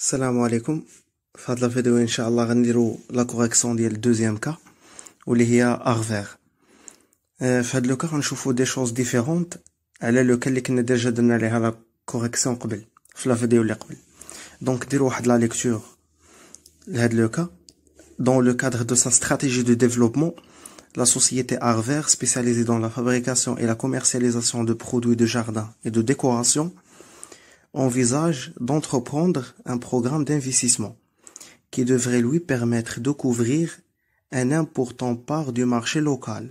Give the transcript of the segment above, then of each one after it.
Salam alaikum. Fait le la correction du deuxième cas où il y a Arver. le cas, des choses différentes. Elle est lequel qui n'est déjà donné à la correction qu'au début. vidéo Donc, dira une la lecture. Fait le cas dans le cadre de sa stratégie de développement, la société Arver, spécialisée dans la fabrication et la commercialisation de produits de jardin et de décoration envisage d'entreprendre un programme d'investissement qui devrait lui permettre de couvrir un important part du marché local,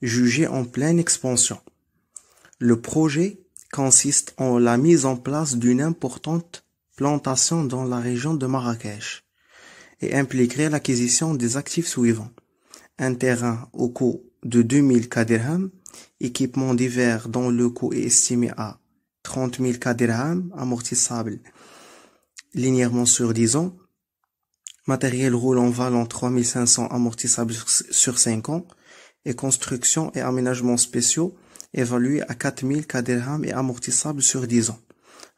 jugé en pleine expansion. Le projet consiste en la mise en place d'une importante plantation dans la région de Marrakech et impliquerait l'acquisition des actifs suivants. Un terrain au coût de 2000 KDH, équipements divers dont le coût est estimé à 30 000 cas amortissables linéairement sur 10 ans. Matériel roulant valant 3500 amortissables sur 5 ans. Et construction et aménagements spéciaux évalués à 4000 cas et amortissables sur 10 ans.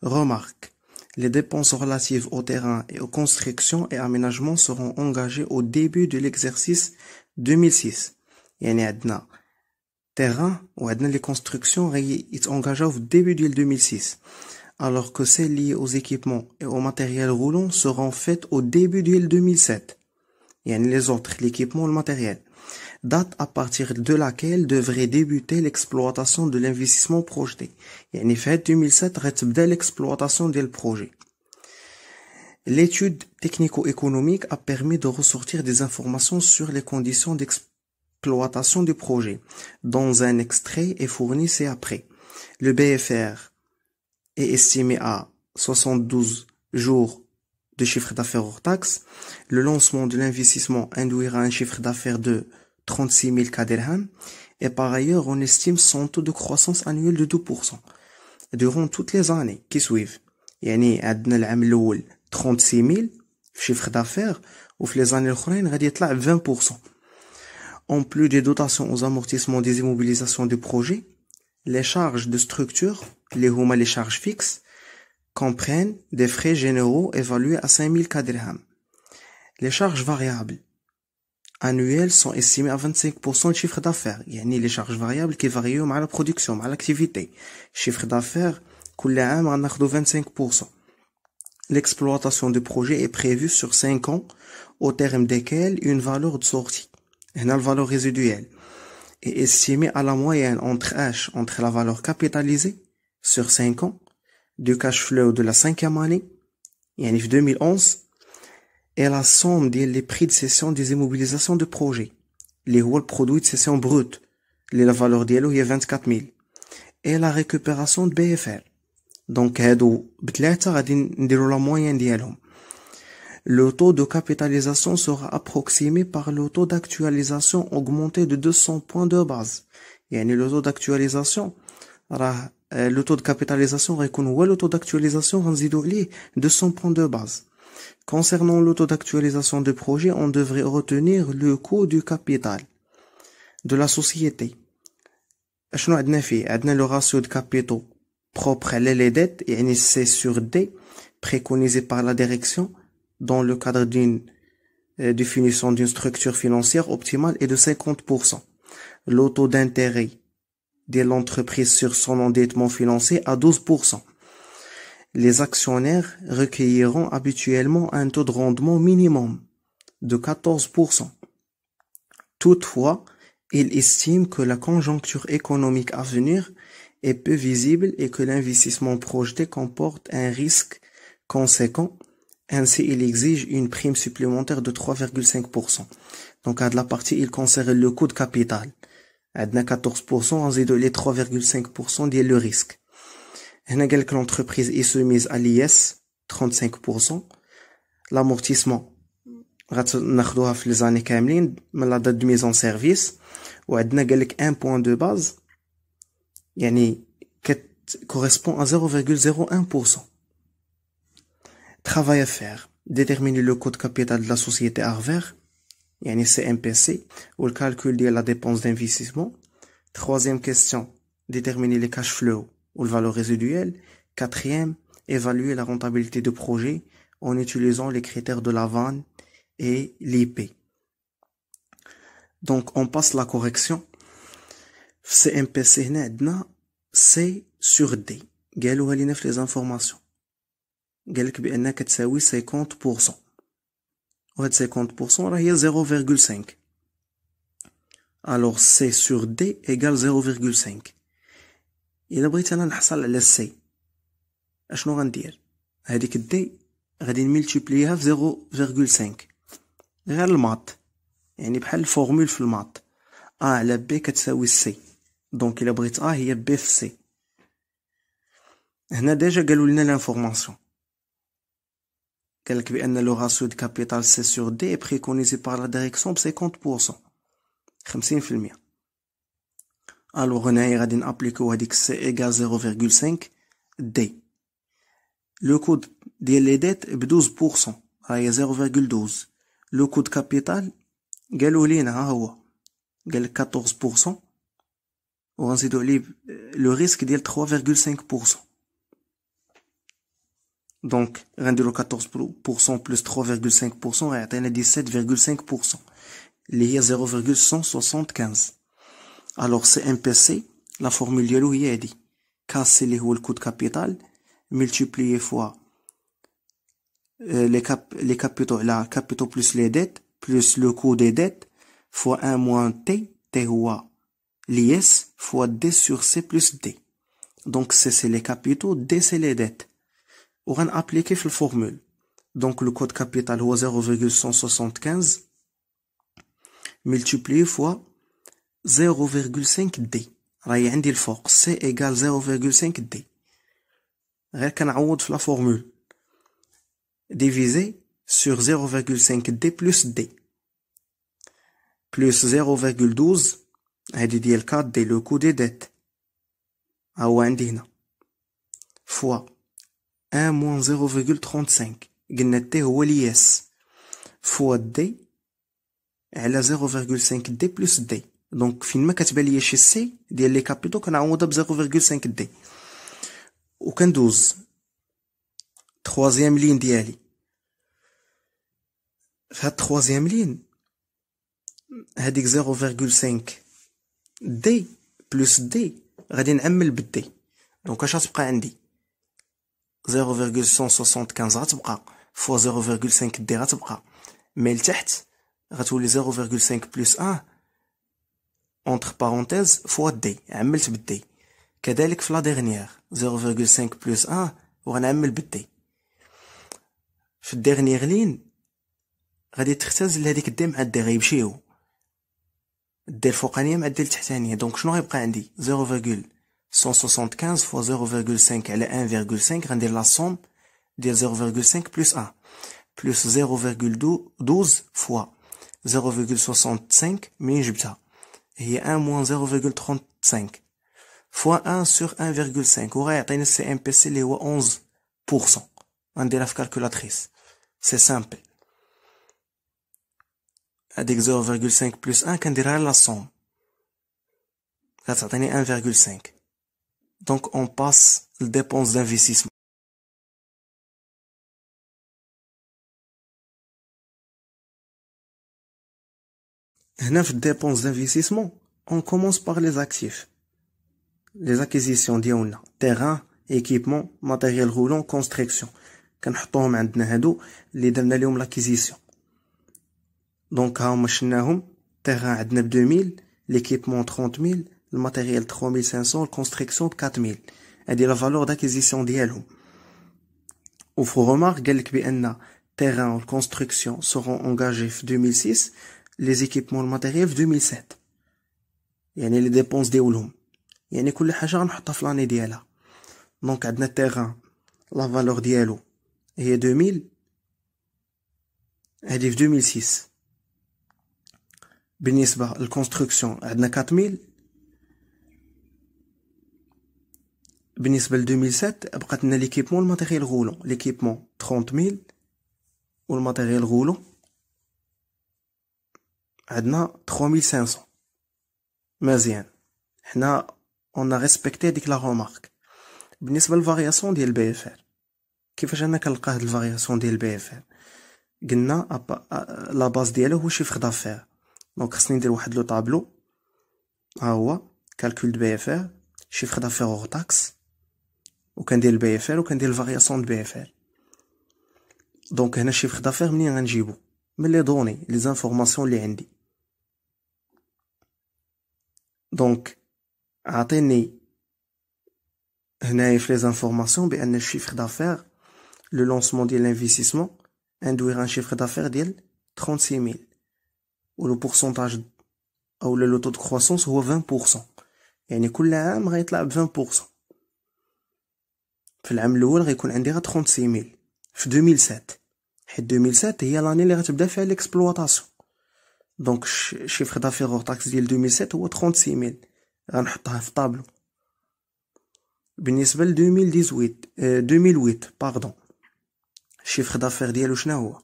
Remarque. Les dépenses relatives au terrain et aux constructions et aménagements seront engagées au début de l'exercice 2006. Yani terrain où les constructions est engagé au début de 2006 alors que celles liées aux équipements et au matériel roulant seront faites au début de 2007 et a les autres l'équipement le matériel date à partir de laquelle devrait débuter l'exploitation de l'investissement projeté une fête 2007 dès l'exploitation des projet L'étude technico-économique a permis de ressortir des informations sur les conditions d'exploitation exploitation du projet, dans un extrait est et c'est après. Le BFR est estimé à 72 jours de chiffre d'affaires hors taxe. Le lancement de l'investissement induira un chiffre d'affaires de 36 000 Et par ailleurs, on estime son taux de croissance annuel de 2% durant toutes les années qui suivent. يعني عندنا العام 36 000 chiffre d'affaires دافير وفي لي زاني الاخرين 20% en plus des dotations aux amortissements des immobilisations du projet, les charges de structure, les et les charges fixes, comprennent des frais généraux évalués à 5000 kadrham. Les charges variables annuelles sont estimées à 25% du chiffre d'affaires, il ni les charges variables qui varient à la production, à l'activité. Chiffre d'affaires, كل عام de 25%. L'exploitation du projet est prévue sur 5 ans, au terme desquels une valeur de sortie هنا valeur résiduelle et estimée à la moyenne entre H, entre la valeur capitalisée sur 5 ans, du cash flow de la cinquième année, en 2011, et la somme des prix de cession des immobilisations de projet, les le produits de cession brut, les la valeur d'elle est 24 000, et la récupération de BFR. Donc, هادو a la moyenne le taux de capitalisation sera approximé par le taux d'actualisation augmenté de 200 points de base. et le taux d'actualisation euh, le taux de capitalisation غيكون le taux d'actualisation غنزيدو de 200 points de base. Concernant le taux d'actualisation du projet, on devrait retenir le coût du capital de la société. le ratio de capitaux propre à les dettes c'est sur D préconisé par la direction dans le cadre d'une euh, définition d'une structure financière optimale est de 50%. Le taux d'intérêt de l'entreprise sur son endettement financier à 12%. Les actionnaires recueilleront habituellement un taux de rendement minimum de 14%. Toutefois, ils estiment que la conjoncture économique à venir est peu visible et que l'investissement projeté comporte un risque conséquent ainsi, il exige une prime supplémentaire de 3,5%. Donc, à de la partie, il concerne le coût de capital. À 14%, on dit les 3,5% dit le risque. On a que l'entreprise est soumise à l'IS, 35%. L'amortissement, les les années كاملين من la mise en service, سيرفيس وعندنا قالك ان بوان y a يعني qui correspond à 0.01% travail à faire, déterminer le coût de capital de la société Arver, يعني CMPC, ou le calcul de la dépense d'investissement. Troisième question, déterminer les cash flows ou le valeur résiduelle. Quatrième, évaluer la rentabilité du projet en utilisant les critères de la VAN et l'IP. Donc, on passe la correction. CMPC, C sur D. Galoualina les informations. قال لك بانها كتساوي 50% وهاد 50% راه هي 0.5 الوغ سي سور دي ايغال 0.5 الا بغيت انا نحصل على سي اشنو غندير هذيك دي غادي نملتيبليها في 0.5 غير المات يعني بحال الفورمول في المات ا على بي كتساوي سي دونك الا بغيت ا هي بي في سي هنا ديجا قالوا لنا لانفورماسيون Quelque n'a le ratio de capital C sur D est préconisé par la direction 50%. 15, c'est Alors, on a appliqué que C égale 0,5 D. Le coût de la dette est de 12%, c'est dire 0,12. Le coût de capital, hein, c'est 14%. Le risque est de 3,5%. Donc, rendu 14% plus 3,5% et atteint 17,5%. L'IA 0,175. Alors, c'est MPC, la formule de lui est dit. Casser le coût de capital, multiplié fois euh, les, cap les capitaux, capitaux plus les dettes, plus le coût des dettes, fois 1 moins T, T ou L'IS, fois D sur C plus D. Donc, c'est les capitaux, D c'est les dettes. On va appliquer la formule. Donc le code capital est 0,175 multiplié fois 0,5d. C'est égal C égal 0,5d. la formule. Divisé sur 0,5d plus d. Plus 0,12. C'est le coût des dettes. Au fois 1 moins 0,35 gneté S fois d Elle a 0,5 d plus d donc fini ma caténaire CSC C, est cap plutôt qu'un angle de 0,5 d aucun doute troisième ligne d'aller la troisième ligne hadix 0,5 d plus d gadi n'aime le d donc ce qu'on a fait d 0.175 غتبقى فوا 0.5 دي غتبقى مي لتحت غتولي 0.5 بلس 1 اونتر بارونتيز فوا دي عملت بالدي كذلك في لا ديرنيير 0.5 بلس 1 وغنعمل بالدي في الديرنيير لين غادي تختزل هذيك الدي مع الدي غيمشيو الدي الفوقانيه مع الدي التحتانيه دونك شنو غيبقى عندي 0. 175 fois 0,5 elle est 1,5 rendez la somme des 0,5 plus 1 plus 0,12 fois 0,65 sais pas, et 1 moins 0,35 fois 1 sur 1,5 aura atteint un CMPC les 11% rendez la calculatrice c'est simple avec 0,5 plus 1 a la somme ça 1,5 donc on passe les dépenses d'investissement. Neuf dépenses d'investissement, on commence par les actifs. Les acquisitions ديالنا terrain, équipement, matériel roulant, construction. كنحطوهم عندنا هادو اللي l'acquisition. Donc ها هما شناهم terrain عندنا 2000 l'équipement 30000 le matériel 3500, la construction 4000. Elle la valeur d'acquisition d'Yelo. Au faut remarquer que le terrain la construction seront engagés en 2006, les équipements le matériel en 2007. Il y a les dépenses des Oulum. Il y a l'année Donc, le terrain, la valeur d'Yelo est 2000. Et en 2006. Bien la construction, elle 4000. بالنسبه ل 2007 بقات لنا ليكيبمون الماتيريال غولون ليكيبمون 30000 والماتيريال غولون عندنا 3500 مزيان حنا اون ريسبكتي ديك لا رومارك بالنسبه للفارياسيون ديال البي اف ار كيفاش انا كنلقى هاد الفارياسيون ديال البي اف ار قلنا لا باز ديالو هو شيفر دافير دونك خصني ندير واحد لو طابلو ها هو كالكول دو بي اف ار شيفر دافير اور تاكس Ou quand le BFL, ou qu'il y a de la BFL. Donc, il un chiffre d'affaires. Mais les données, les informations sont les. Donc, attendez, les informations, il y a un chiffre d'affaires, le lancement de l'investissement, un chiffre d'affaires de 36 000. Ou le pourcentage ou le taux de croissance ou 20%. Et on là, 20%. في العام الاول غيكون عندي غا 36000 في 2007 حيت 2007 هي لاني اللي غتبدا فيها ليكسبلوطاسيون دونك شيفر دافير اور تاكس ديال 2007 هو 36000 غنحطها في طابلو بالنسبه ل 2018 2008 باردون الشيفر دافير ديالو شنو هو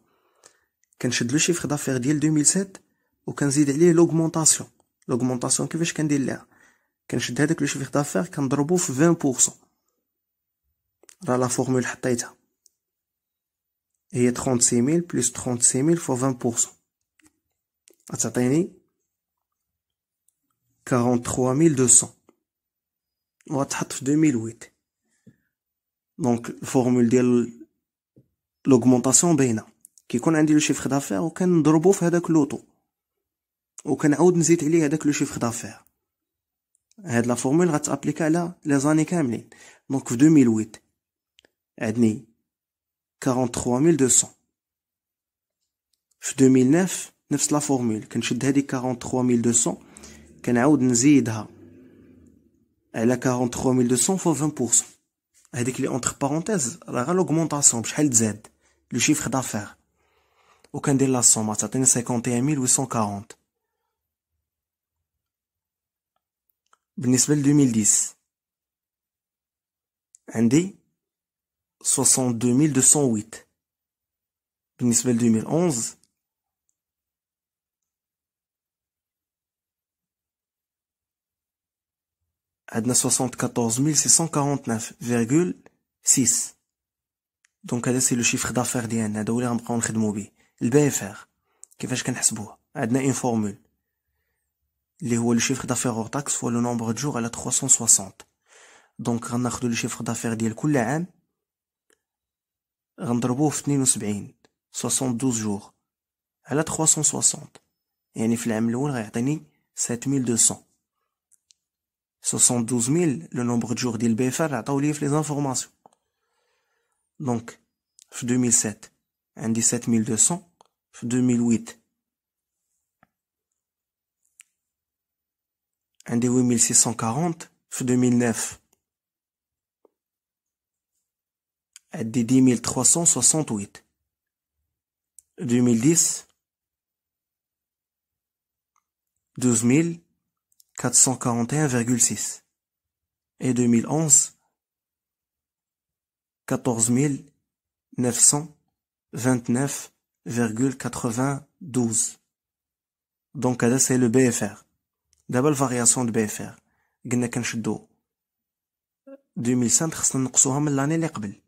كنشد لو شيفر دافير ديال 2007 وكنزيد عليه لوغمونطاسيون لوغمونطاسيون كيفاش كندير ليها كنشد هذاك لو شيفر دافير كنضربو في 20% La formule est 36 000 plus 36 000 fois 20 Elle est 43 200. Elle est 2008. Donc, la formule de l'augmentation. Si ben, on a dit le chiffre d'affaires, aucun drop-off est avec l'autre. Aucun haut ne le chiffre d'affaires. La formule est appliquée les années Donc, 2008. Andy, 43 200. F 2009, c'est la formule. Quand 43 200, Elle a 43 200 fois 20 entre parenthèses, l'augmentation de la Le chiffre d'affaires, aucun de la somme 51 840. Beniswell 2010. Andy. 62 208, finis-mais 2011, Adna a 649,6. Donc c'est le chiffre d'affaires d'année. Donc le le BFR ce une formule, qui est le chiffre d'affaires hors taxe fois le nombre de jours à 360. Donc on a le chiffre d'affaires d'année coulant. On le reprend jours, 72 jours A la 360 Et on a dans le nombre de jours, 7200 72000, le nombre de jours qu'il faut pour avoir les informations Donc En 2007 On a 7200 En 2008 On a 8640 En 2009 10 368, 2010 12 441,6 et 2011 14 929,92 donc là c'est le BFR d'abord la variation de BFR قلنا كنشدو 2005 c'est l'année اللي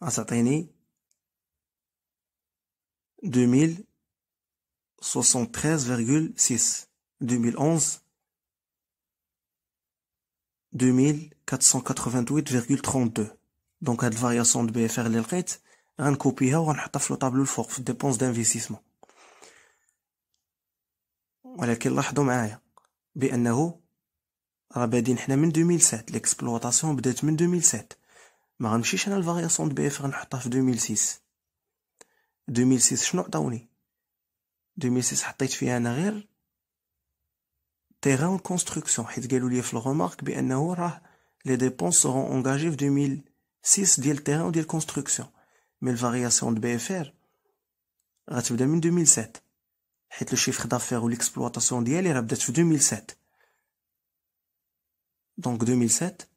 en cette année 2073,6. 2011, 2488,32. Donc, cette variation de BFR rate, hein, on copie et on le tableau de force, dépenses d'investissement. Voilà qu'il que fait بانه راه بادين حنا من 2007 L'exploitation 2007 je vais vous montrer la variation de BFR en 2006. 2006, je vais vous montrer. 2006, je vais vous montrer. Terrain en construction. Je vais vous montrer la remarque que les dépenses seront engagées en 2006 sur le terrain la construction. Mais la variation de BFR, c'est en 2007. Le chiffre d'affaires ou l'exploitation est en 2007. Donc, 2007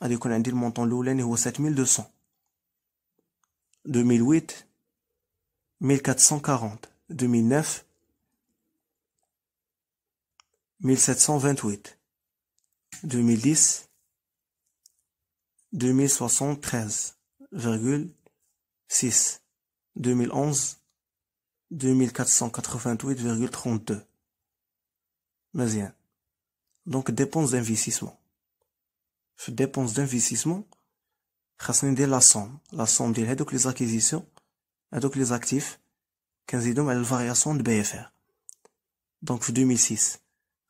on dit le montant المونطون الاولاني niveau 7200 2008 1440 2009 1728 2010 2073,6 2011 2488,32 Mais bien. Donc dépenses d'investissement les dépenses d'investissement, la somme. La somme, c'est les acquisitions et les actifs qu'on va variation de BFR. Donc, 2006,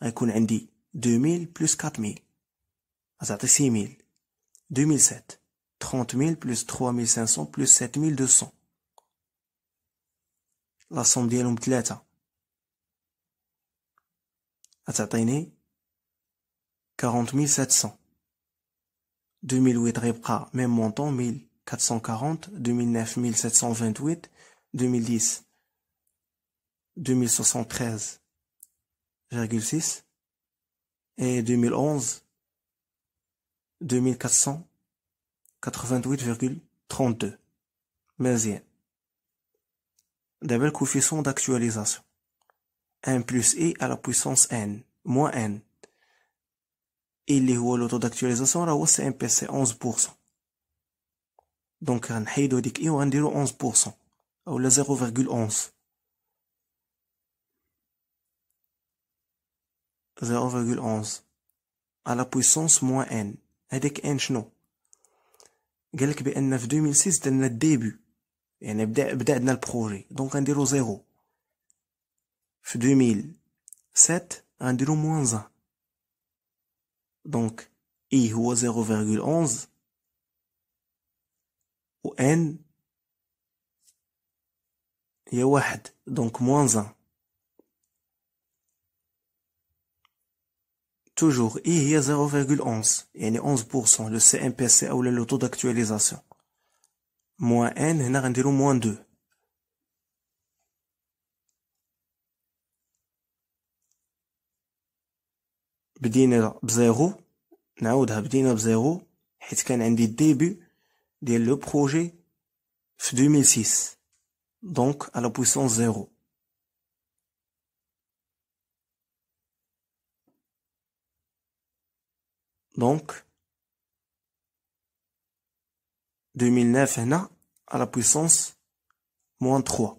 nous aurons 2000 plus 4000. Ah, ça fait 6000. 2007, 30 plus 3500 plus 7200. La somme, c'est l'ombre de l'état. Ça 40 700. 2008 Rebqa, même montant, 1440, 2009, 1728, 2010, 2073,6 et 2011, 2488,32. des belles coefficient d'actualisation 1 plus i à la puissance n moins n et le taux d'actualisation, c'est 11% donc on va dire que 11% ou 0,11 0,11 à la puissance moins N. 1 c'est 1 chenot on dirait qu'en 2006, c'est le début on a commencé le projet, donc ça 0 en 2007, un rendait moins 1 donc i ou 0,11 ou n y a 1 donc moins 1 toujours i y a 0,11 et 11% le CMPC ou le taux d'actualisation moins n n'a rendu moins 2 BDNOP 0, NAODABDNOP 0, est le début du projet F2006, donc à la puissance 0. Donc, 2009 est à la puissance moins 3.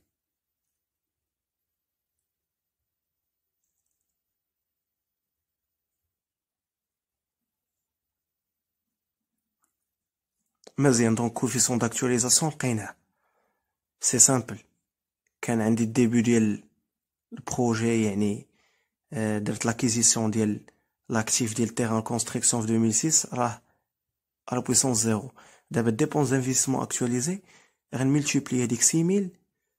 Mais il y a une coefficient d'actualisation. C'est simple. Quand on dit début du projet, euh, l'acquisition de l'actif de terrain en construction en 2006, elle à la puissance 0. D'abord, dépense d'investissement actualisée, on multiplie 6 000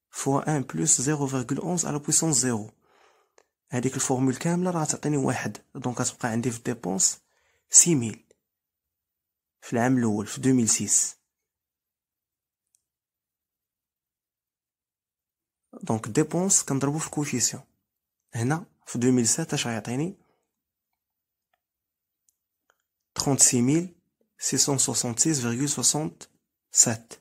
fois 1 plus 0,11 à la puissance 0. Elle la formule qu'elle a obtenue, est à la Donc, on a une dépense 6 000. Dans 2006. Donc, dépenses, quand on la coefficient. Ici, 2007, je vais atteindre 36.666,67.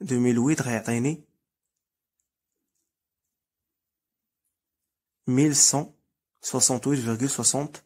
2008, je vais 1.168,60.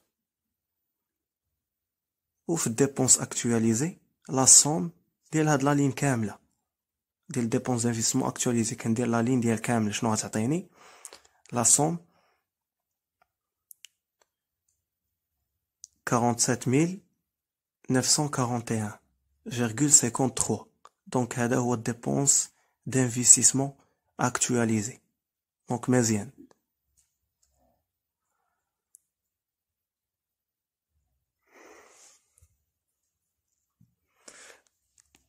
dépenses actualisées actualisée, la somme, elle de la ligne KM. Dépense d'investissement actualisée, la ligne, de la La somme, 47 941,53. Donc, elle a de dépenses d'investissement actualisées. Donc, mesiennes.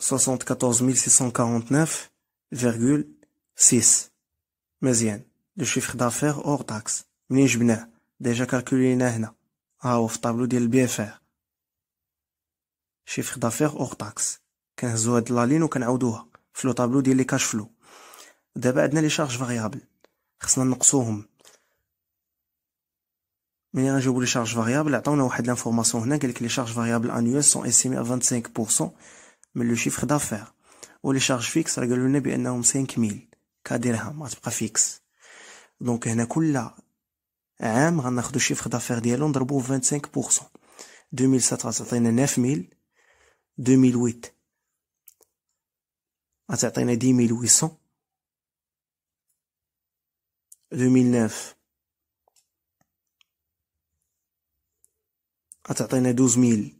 74 649,6 le chiffre d'affaires hors taxe, nous déjà calculé. Nous avons fait le tableau de bien chiffre d'affaires hors taxe, 15 000 l'alignes, nous avons fait le tableau de cash flow. Nous avons fait les charges variables. Nous avons fait les charges variables. Nous avons fait l'information que les charges variables annuelles sont estimées à 25%. من لو شيفر دافير ولي شارج فيكس راه قالوا لنا بانهم 5000 كدرهم غتبقى فيكس دونك هنا كل عام غناخدو شيفر دافير ديالو نضربوه 25% 2007 غتعطينا 9000 2008 غتعطينا 10800 2009 غتعطينا 12000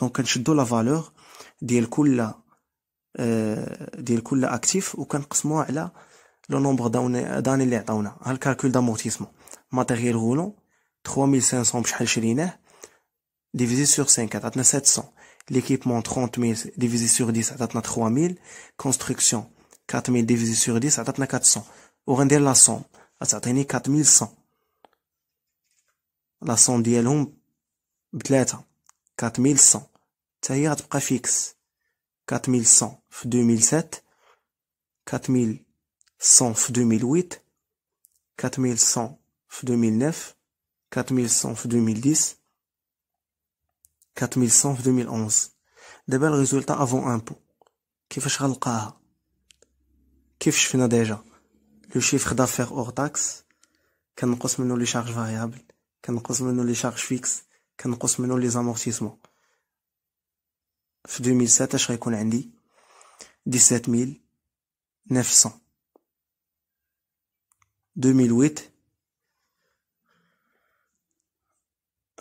دونك كنشدو لا فالور ديال كل آه، ديال كل اكتيف وكنقسموها على لو نومبر داني اللي عطاونا ها الكالكول دامورتيسمون ماتيريال غولون 3500 بشحال شريناه ديفيزي سور 5 عطاتنا 700 ليكيبمون 30000 ديفيزي سور 10 عطاتنا 3000 كونستركسيون 4000 ديفيزي سور 10 عطاتنا 400 وغندير لا سوم غتعطيني 4100 لا سوم ديالهم بثلاثه 4100. cest à 4100 f2007, 4100 f2008, 4100 f2009, 4100 f2010, 4100 f2011. de bels résultats avant impôt. Qu'est-ce que je fais déjà Le chiffre d'affaires hors Qu'est-ce que je fais déjà Le chiffre d'affaires hors taxe. Qu'est-ce que je fais les charges variables. Qu'est-ce que les charges fixes. Qu'est-ce qu'on les amortissements En 2007, j'ai eu 17 900. En 2008,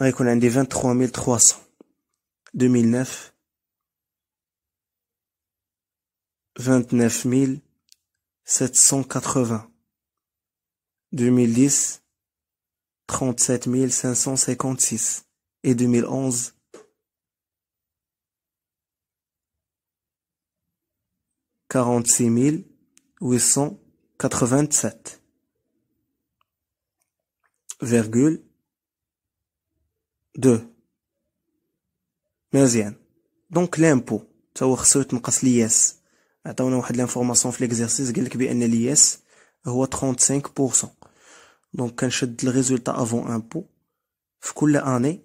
j'ai eu 23 300. 2009, 29 780. 2010, 37 556. Et 2011, 46 887,2 2 Donc l'impôt, c'est ce que l'IS. l'information de l'exercice, il y a eu un 35%. Donc, quand je le résultat avant l'impôt, je fais année.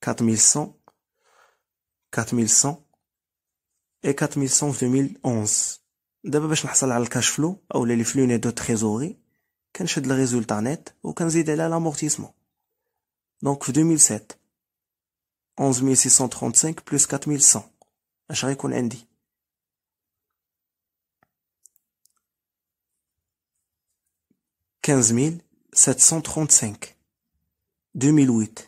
4 4100, et 4100, 2011. D'abord, je pas le cash flow, ou les flux de trésorerie, je vais le résultat net, ou je vais l'amortissement. Donc, 2007. 11 635 plus 4100. Je vais 15 735. 2008.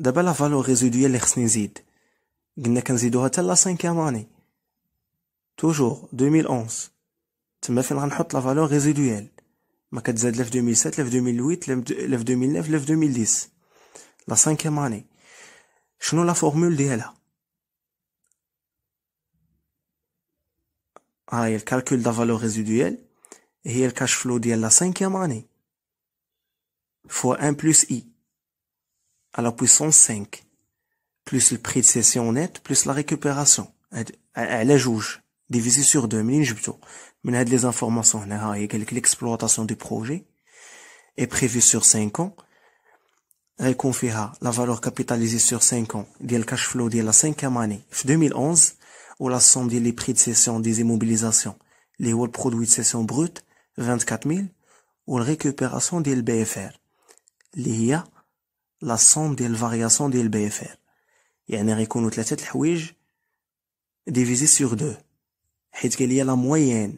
دابا لا فالور ريزيدويال اللي خصني نزيد قلنا كنزيدوها حتى لا 5 اني توجور 2011 تما فين غنحط لا فالور ريزيدويال ما كتزاد لا في 2007 لا في 2008 لا في 2009 لا في 2010 لا 5 اني شنو لا فورمول ديالها ها هي الكالكول دو فالور ريزيدويال هي الكاش فلو ديال لا 5 اني فوا 1 بلس اي à la puissance 5. Plus le prix de cession net, plus la récupération. Elle est juge, divisé sur 2 000 Mais on a des informations. y a l'exploitation du projet est prévue sur 5 ans. Elle confiera la valeur capitalisée sur 5 ans dès le cash flow de la cinquième année, 2011, où la somme des prix de cession des immobilisations, les hauts produits de cession brut, 24 000, ou la récupération des BFR. L'IA, la somme des variations de BFR, et on a reconnu ouvre la tête puisque divisé sur deux, puisque il y a la moyenne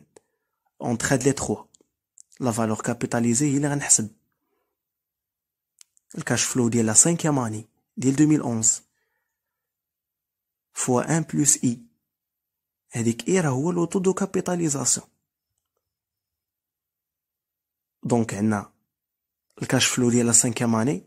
entre les trois. La valeur capitalisée, est en calcul. Le cash flow de la cinquième année, de 2011, fois 1 plus i, donc i est la taux de capitalisation. Donc, on a le cash flow de la cinquième année.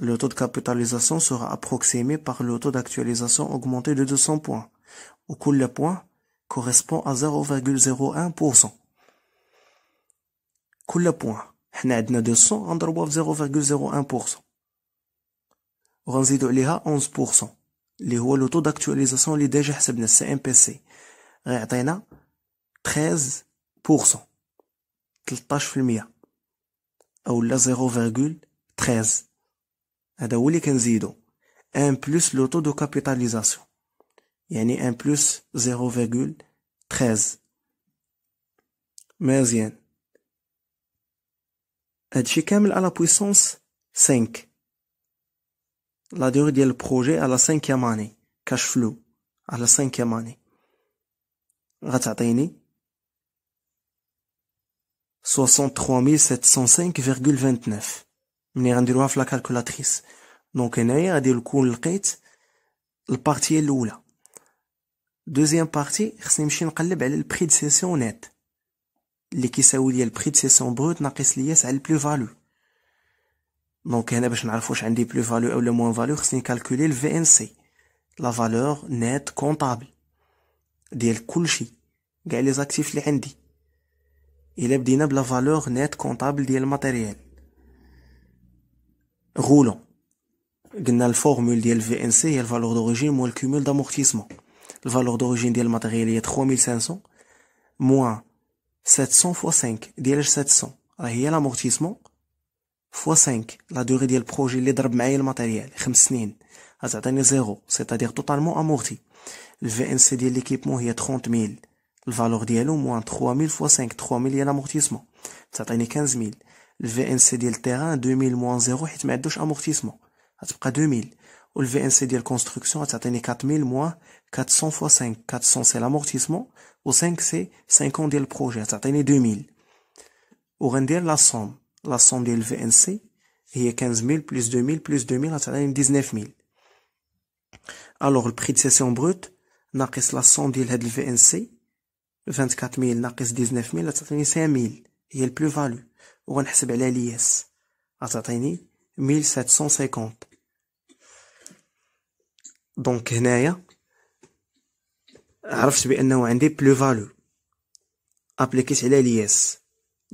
Le taux de capitalisation sera approximé par le taux d'actualisation augmenté de 200 points, où le point correspond à 0,01%. كل point, حنا عندنا 200 غنضربوها في 0.01% وغنزيدو عليها 11% le taux d'actualisation est déjà اللي CMPC حسبنا 13% 13% Ou 0.13 1 plus le taux de capitalisation. Il 1 plus 0,13. Mais il y en a la puissance 5. La durée du projet à la cinquième année. Cash flow à la cinquième année. Rataténi. 63 705,29. ملي غنديروها في لاكالكولاتريس دونك هنايا غادي نكون لقيت البارتي الاولى دوزيام بارتي خصني نمشي نقلب على سيسيون نت اللي كيساوي ليا سيسيون بروت ناقص ليا ساعه البلو فالو دونك هنا باش نعرف واش عندي بلو فالو اولا موان فالو خصني نكالكولي الفي ان سي لا فالور نت كونطابل ديال كلشي كاع لي زاكتيف اللي عندي الا بدينا بلا فالور نت كونطابل ديال الماتيريال roulant. la formule de VNC, est la valeur d'origine moins le cumul d'amortissement. La valeur d'origine du matériel est 3500 moins 700 fois 5, c'est 700. il y a l'amortissement fois 5, la durée du projet, le matériel, 5 ans, c'est-à-dire totalement amorti. Le VNC de l'équipement est 30 000. La valeur d'elle est moins 3000 fois 5, 3000 l'amortissement. C'est-à-dire 15 000. Le VNC de le terrain, 2000 moins 0, 7 mètres amortissement démortissement. C'est près 2000. Le VNC la construction, c'est 4000 moins 400 fois 5. 400 c'est l'amortissement. Le 5 c'est 50 de projet, c'est 2000. Ou rendre la somme. La somme du VNC, il est 15 000 plus 2000 plus 2000. 000, c'est 19 000. Alors le prix de session brute, la somme 100 000, 24 000, il 19 000, il 5 000. Il est le plus value donc, On va 1750. Donc, plus de valeur.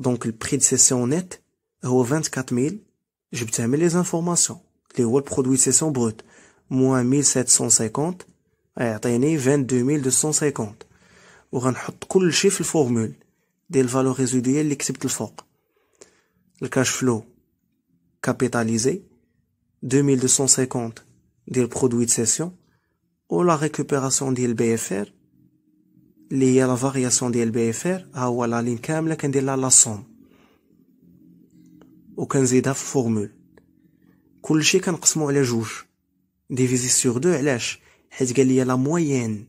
Donc, le prix de cession net est 24 000. Je vais informations les informations. Le produit de session brut moins 1750. On va 22 250. On va mettre formule des valeurs résiduelles le cash flow capitalisé, 2250 des produits de cession, ou la récupération des LBFR liée à la variation des BFR, à ou la ligne كاملة كندير la somme. Ou كنزيدها في formule. qu'on à على جوج. Divisé sur deux, علاش? qu'il y a la moyenne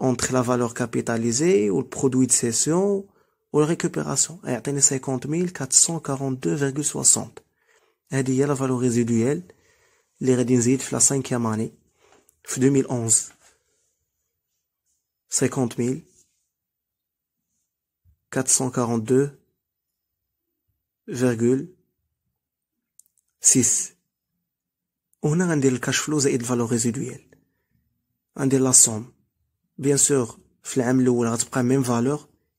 entre la valeur capitalisée ou le produit de cession ou récupération a atteint 50 442,60. Elle la valeur résiduelle, les redins la cinquième année, 2011. 50 442,6. On a un des cash flows et de valeur résiduelle. Un des la somme. Bien sûr, flamme l'eau, la même valeur.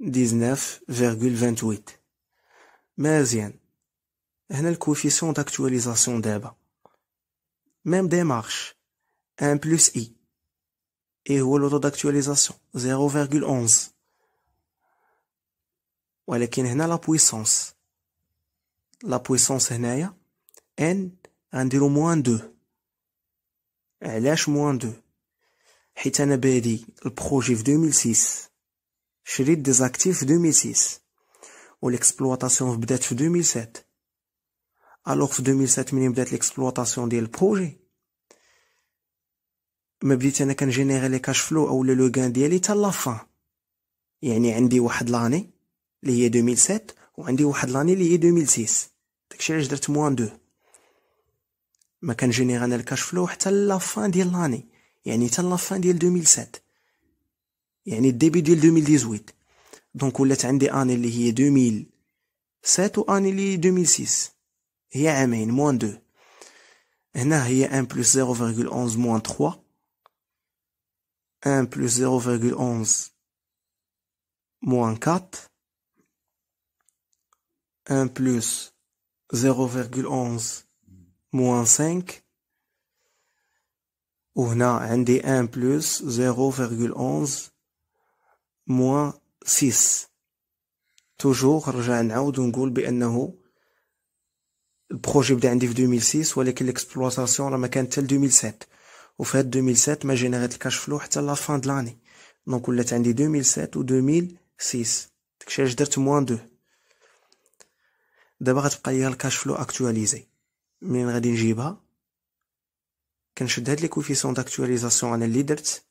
19,28 Mais il y a مزيان coefficient d'actualisation d'Eba. même démarche 1 plus i et le taux d'actualisation 0,11 y a la puissance la puissance est n غنديرو moins 2 علاش moins 2 حيت a بادي البروجي في 2006 شريت دي زاكتيف في 2006 والاكسبلواتاسيون بدات في 2007 الوغ في 2007 منين بدات الاكسبلواتاسيون ديال البروجي ما بديت انا كنجينيري لي كاش فلو اولا لو غان ديالي حتى لافان يعني عندي واحد لاني اللي هي 2007 وعندي واحد لاني اللي هي 2006 داكشي علاش درت موان دو ما كنجينيري انا الكاش فلو حتى لافان ديال لاني يعني حتى لافان ديال 2007 Et ni début de 2018. Donc on l'a un l'année 2007 ou un 2006. Il y a un moins 2. il y a un plus 0,11 moins 3. 1 plus 0,11 moins 4. Un plus 0,11 moins 5. On a un de 1 plus 0,11. موان سيس توجور رجع نعاود ونقول بانه البروجي بدا عندي في 2006 ولكن ليكسبلواتاسيون راه ما كانت حتى 2007 وفي هاد 2007 ما جينيريت الكاش فلو حتى لا فان دلاني دونك ولات عندي 2007 و 2006 داكشي علاش درت موان دو دابا غتبقى ليا الكاش فلو اكtualisé منين غادي نجيبها كنشد هاد لي كوفيسيون داكtualisation انا اللي درت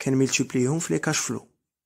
كنملتيبليهم في لي كاش فلو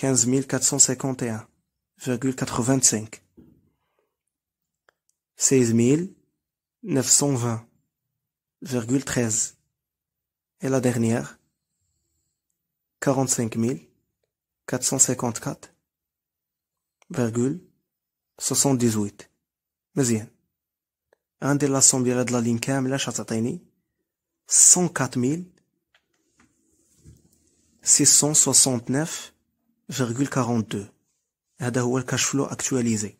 quinze mille quatre cent cinquante et un virgule quatre-vingt-cinq, seize mille neuf cent vingt virgule treize, et la dernière, quarante-cinq mille quatre cent cinquante-quatre virgule soixante-dix-huit. un de la ligne مزيان à لاسومبي هاد cent quatre mille six cent soixante-neuf هذا هو الكاش فلو اكتواليزي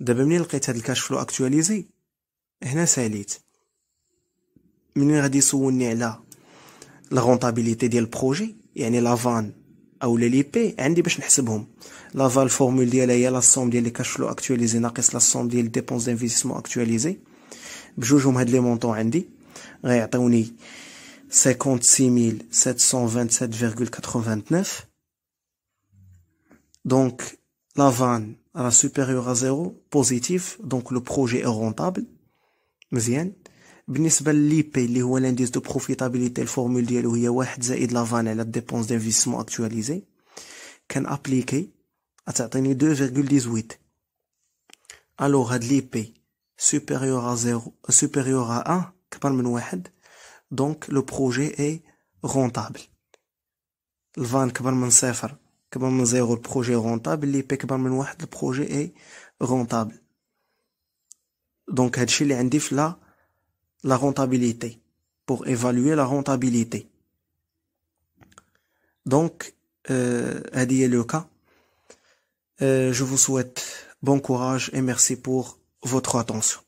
دابا ملي لقيت هذا الكاش فلو اكتواليزي هنا ساليت ملي غادي يسولني على لا غونطابيليتي ديال البروجي يعني لافان او لي بي عندي باش نحسبهم لافال فورمول ديالها هي لا سوم ديال لي كاش فلو اكتواليزي ناقص لا سوم ديال ديبونس دانفيستيسمون اكتواليزي بجوجهم هاد لي مونطون عندي غيعطيوني 56727,89 Donc la van est supérieure à 0 positif donc le projet est rentable. Mazian. Concernant le LP qui est l'indice de profitabilité, la formule diallo est 1 la van dépenses d'investissement actualisé. Quand appliqué, ça me donne 2,18. Alors, l'IP est supérieure à 0, supérieur à 1, c'est plus de 1. Donc le projet est rentable. La van est plus de 0 le projet rentable le projet est rentable. Donc la rentabilité, pour évaluer la rentabilité. Donc euh, le cas. Euh, je vous souhaite bon courage et merci pour votre attention.